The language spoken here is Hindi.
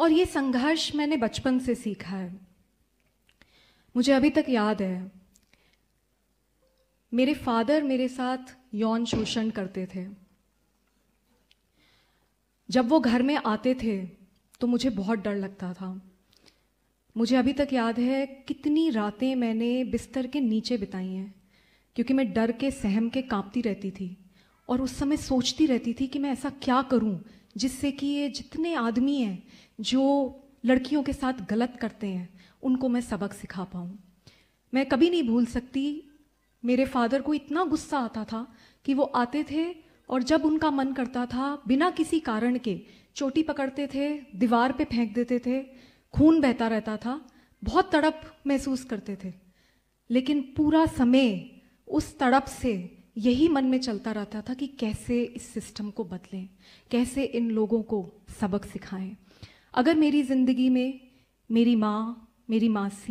और ये संघर्ष मैंने बचपन से सीखा है मुझे अभी तक याद है मेरे फादर मेरे साथ यौन शोषण करते थे जब वो घर में आते थे तो मुझे बहुत डर लगता था मुझे अभी तक याद है कितनी रातें मैंने बिस्तर के नीचे बिताई हैं क्योंकि मैं डर के सहम के कांपती रहती थी और उस समय सोचती रहती थी कि मैं ऐसा क्या करूं जिससे कि ये जितने आदमी हैं जो लड़कियों के साथ गलत करते हैं उनको मैं सबक सिखा पाऊँ मैं कभी नहीं भूल सकती मेरे फादर को इतना गुस्सा आता था कि वो आते थे और जब उनका मन करता था बिना किसी कारण के चोटी पकड़ते थे दीवार पे फेंक देते थे खून बहता रहता था बहुत तड़प महसूस करते थे लेकिन पूरा समय उस तड़प से यही मन में चलता रहता था कि कैसे इस सिस्टम को बदलें कैसे इन लोगों को सबक सिखाएं अगर मेरी ज़िंदगी में मेरी माँ मेरी मासी